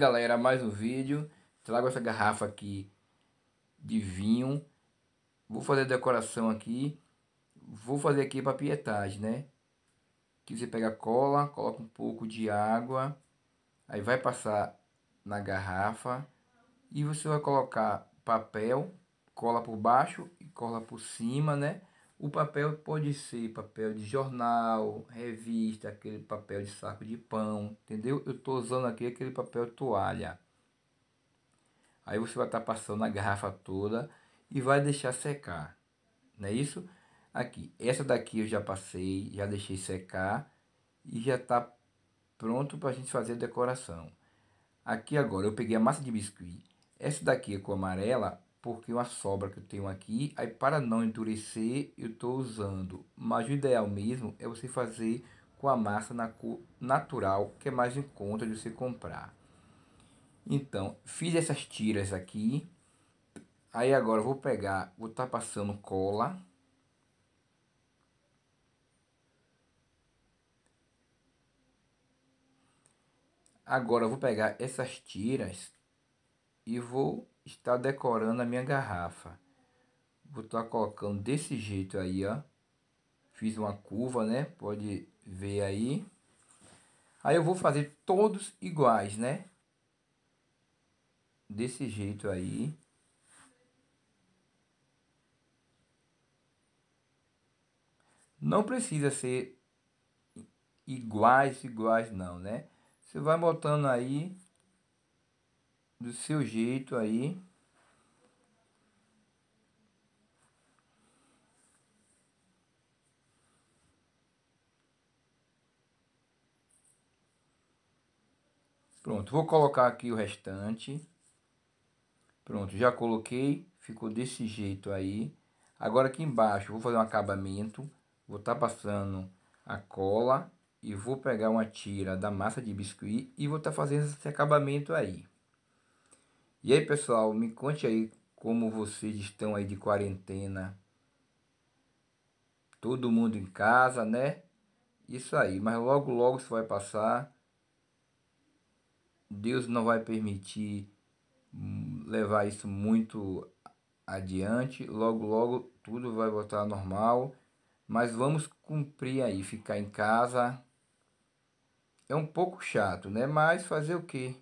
galera, mais um vídeo. Trago essa garrafa aqui de vinho. Vou fazer a decoração aqui. Vou fazer aqui para pietagem, né? Que você pega cola, coloca um pouco de água. Aí vai passar na garrafa. E você vai colocar papel, cola por baixo e cola por cima, né? O papel pode ser papel de jornal, revista, aquele papel de saco de pão, entendeu? Eu estou usando aqui aquele papel toalha. Aí você vai estar tá passando a garrafa toda e vai deixar secar, não é isso? Aqui, essa daqui eu já passei, já deixei secar e já está pronto para a gente fazer a decoração. Aqui agora eu peguei a massa de biscuit. Essa daqui é com amarela porque uma sobra que eu tenho aqui, aí para não endurecer, eu estou usando. Mas o ideal mesmo é você fazer com a massa na cor natural, que é mais em conta de você comprar. Então, fiz essas tiras aqui. Aí agora vou pegar, vou estar tá passando cola. Agora vou pegar essas tiras e vou está decorando a minha garrafa. Vou estar tá colocando desse jeito aí, ó. Fiz uma curva, né? Pode ver aí. Aí eu vou fazer todos iguais, né? Desse jeito aí. Não precisa ser iguais, iguais não, né? Você vai botando aí do seu jeito aí. Pronto, vou colocar aqui o restante. Pronto, já coloquei, ficou desse jeito aí. Agora aqui embaixo, vou fazer um acabamento, vou estar tá passando a cola e vou pegar uma tira da massa de biscuit e vou estar tá fazendo esse acabamento aí. E aí, pessoal, me conte aí como vocês estão aí de quarentena. Todo mundo em casa, né? Isso aí, mas logo logo isso vai passar. Deus não vai permitir levar isso muito adiante. Logo logo tudo vai voltar ao normal, mas vamos cumprir aí, ficar em casa. É um pouco chato, né? Mas fazer o quê?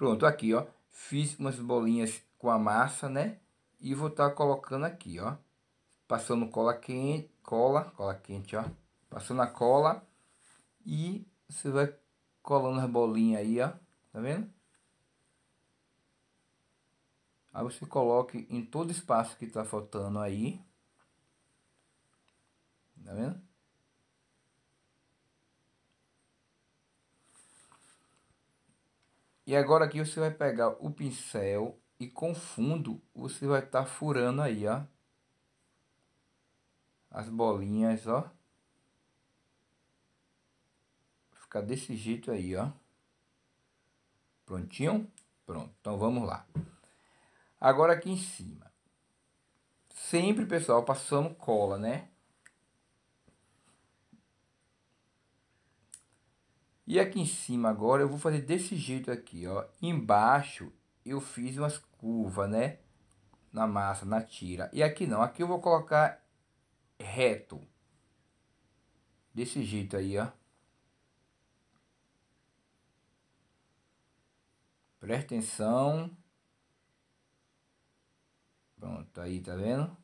Pronto, aqui, ó. Fiz umas bolinhas com a massa, né? E vou estar tá colocando aqui, ó. Passando cola quente, cola, cola quente, ó. Passando a cola e você vai colando as bolinhas aí, ó. Tá vendo? Aí você coloque em todo espaço que tá faltando aí. Tá vendo? E agora aqui você vai pegar o pincel e com fundo você vai estar tá furando aí, ó. As bolinhas, ó. Ficar desse jeito aí, ó. Prontinho? Pronto. Então vamos lá. Agora aqui em cima. Sempre, pessoal, passando cola, né? E aqui em cima agora eu vou fazer desse jeito aqui, ó. Embaixo eu fiz umas curvas, né? Na massa, na tira. E aqui não, aqui eu vou colocar reto. Desse jeito aí, ó. Presta atenção. Pronto, aí, tá vendo?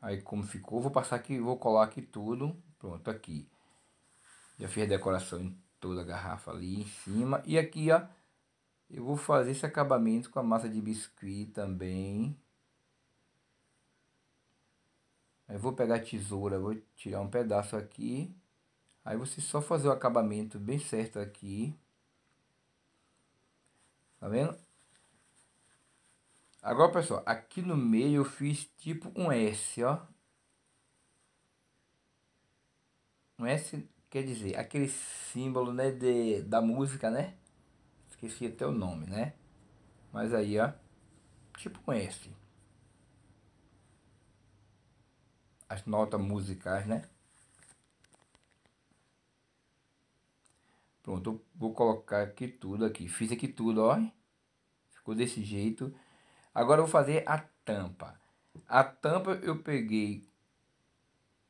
Aí como ficou, vou passar aqui, vou colar aqui tudo. Pronto, aqui. Já fiz a decoração em toda a garrafa ali em cima. E aqui, ó, eu vou fazer esse acabamento com a massa de biscuit também. Aí vou pegar a tesoura, vou tirar um pedaço aqui. Aí você só fazer o acabamento bem certo aqui. Tá vendo? Agora, pessoal, aqui no meio eu fiz tipo um S, ó. Um S quer dizer aquele símbolo, né, de, da música, né? Esqueci até o nome, né? Mas aí, ó, tipo um S. As notas musicais, né? Pronto, vou colocar aqui tudo aqui. Fiz aqui tudo, ó. Ficou desse jeito. Agora eu vou fazer a tampa. A tampa eu peguei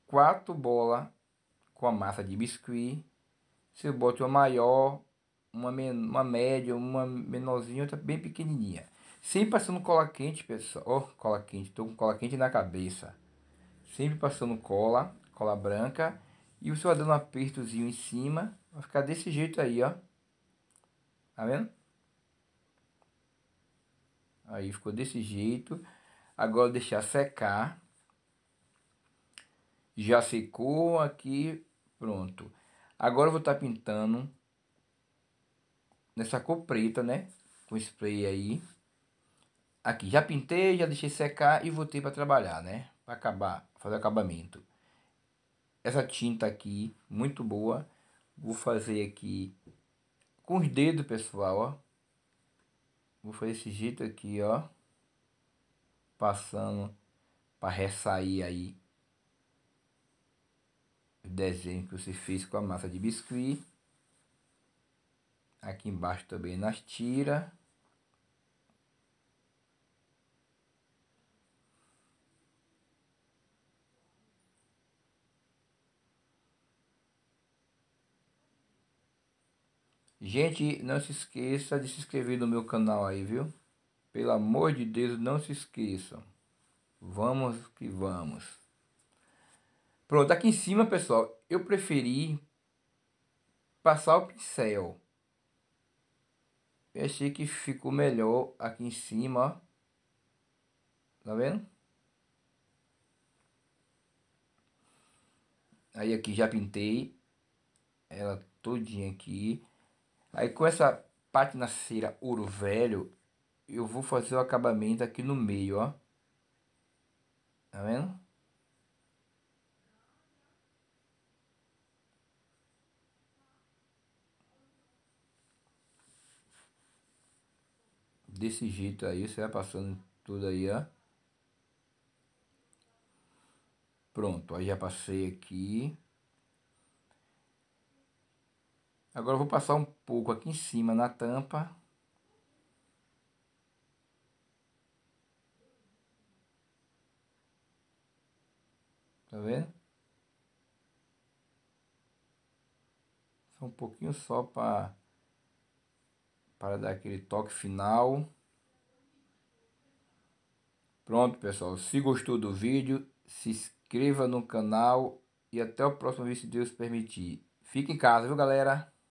quatro bolas com a massa de biscuit. Se eu boto uma maior, uma, men uma média, uma menorzinha, outra bem pequenininha. Sempre passando cola quente, pessoal. Oh, cola quente, tô com cola quente na cabeça. Sempre passando cola, cola branca. E você vai dando um apertozinho em cima. Vai ficar desse jeito aí, ó. Tá vendo? Aí ficou desse jeito. Agora deixar secar. Já secou aqui, pronto. Agora eu vou estar tá pintando nessa cor preta, né? Com spray aí. Aqui, já pintei, já deixei secar e voltei para trabalhar, né? Para acabar, fazer acabamento. Essa tinta aqui, muito boa. Vou fazer aqui com os dedos, pessoal, ó Vou fazer esse jeito aqui, ó. Passando para ressair aí o desenho que você fez com a massa de biscuit. Aqui embaixo também nas tiras. Gente, não se esqueça de se inscrever no meu canal aí, viu? Pelo amor de Deus, não se esqueçam. Vamos que vamos. Pronto, aqui em cima, pessoal, eu preferi passar o pincel. Eu achei que ficou melhor aqui em cima, ó. Tá vendo? Aí aqui já pintei ela todinha aqui. Aí com essa parte na cera ouro velho, eu vou fazer o acabamento aqui no meio, ó. Tá vendo? Desse jeito aí, você vai passando tudo aí, ó. Pronto, aí já passei aqui. Agora vou passar um pouco aqui em cima na tampa. Tá vendo? Só um pouquinho só para para dar aquele toque final. Pronto, pessoal. Se gostou do vídeo, se inscreva no canal e até o próximo vídeo, se Deus permitir. Fique em casa, viu, galera?